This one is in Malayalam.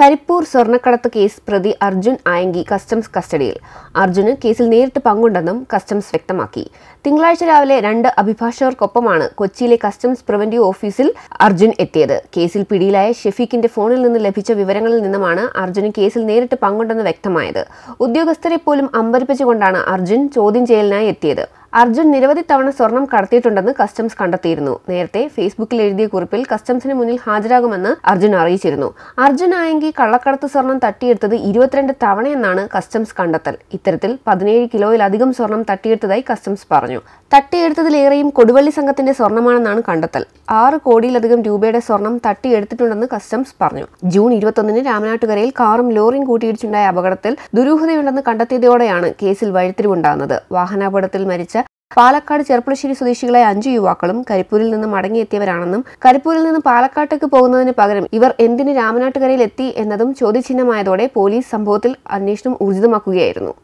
കരിപ്പൂർ സ്വർണ്ണക്കടത്ത് കേസ് പ്രതി അർജുൻ ആയങ്കി കസ്റ്റംസ് കസ്റ്റഡിയിൽ അർജുന് കേസിൽ നേരിട്ട് പങ്കുണ്ടെന്നും കസ്റ്റംസ് വ്യക്തമാക്കി തിങ്കളാഴ്ച രാവിലെ രണ്ട് അഭിഭാഷകർക്കൊപ്പമാണ് കൊച്ചിയിലെ കസ്റ്റംസ് പ്രിവന്റീവ് ഓഫീസിൽ അർജുൻ എത്തിയത് കേസിൽ പിടിയിലായ ഷെഫീഖിന്റെ ഫോണിൽ നിന്ന് ലഭിച്ച വിവരങ്ങളിൽ നിന്നുമാണ് അർജുന് കേസിൽ നേരിട്ട് പങ്കുണ്ടെന്ന് വ്യക്തമായത് ഉദ്യോഗസ്ഥരെ പോലും അമ്പരിപ്പിച്ചുകൊണ്ടാണ് അർജുൻ ചോദ്യം ചെയ്യലിനായി എത്തിയത് അർജുൻ നിരവധി തവണ സ്വർണം കടത്തിയിട്ടുണ്ടെന്ന് കസ്റ്റംസ് കണ്ടെത്തിയിരുന്നു നേരത്തെ ഫേസ്ബുക്കിൽ എഴുതിയ കുറിപ്പിൽ കസ്റ്റംസിന് മുന്നിൽ ഹാജരാകുമെന്ന് അർജുൻ അറിയിച്ചിരുന്നു അർജുൻ ആയെങ്കിൽ കള്ളക്കടത്ത് സ്വർണം തട്ടിയെടുത്തത് ഇരുപത്തിരണ്ട് തവണയെന്നാണ് കസ്റ്റംസ് കണ്ടെത്തൽ ഇത്തരത്തിൽ പതിനേഴ് കിലോയിലധികം സ്വർണം തട്ടിയെടുത്തതായി കസ്റ്റംസ് പറഞ്ഞു തട്ടിയെടുത്തതിലേറെയും കൊടുവള്ളി സംഘത്തിന്റെ സ്വർണമാണെന്നാണ് കണ്ടെത്തൽ ആറ് കോടിയിലധികം രൂപയുടെ സ്വർണം തട്ടിയെടുത്തിട്ടുണ്ടെന്ന് കസ്റ്റംസ് പറഞ്ഞു ജൂൺ ഇരുപത്തൊന്നിന് രാമനാട്ടുകരയിൽ കാറും ലോറിയും കൂട്ടിയിടിച്ചുണ്ടായ അപകടത്തിൽ ദുരൂഹതയുണ്ടെന്ന് കണ്ടെത്തിയതോടെയാണ് കേസിൽ വഴിത്തിരിവുണ്ടാകുന്നത് വാഹനാപകടത്തിൽ മരിച്ച പാലക്കാട് ചെറുപ്പുളശ്ശേരി സ്വദേശികളായ അഞ്ചു യുവാക്കളും കരിപ്പൂരിൽ നിന്ന് മടങ്ങിയെത്തിയവരാണെന്നും കരിപ്പൂരിൽ നിന്ന് പാലക്കാട്ടേക്ക് പോകുന്നതിന് പകരം ഇവർ എന്തിന് രാമനാട്ടുകരയിൽ എത്തി എന്നതും ചോദ്യചിഹ്നമായതോടെ പോലീസ് സംഭവത്തിൽ അന്വേഷണം ഊർജിതമാക്കുകയായിരുന്നു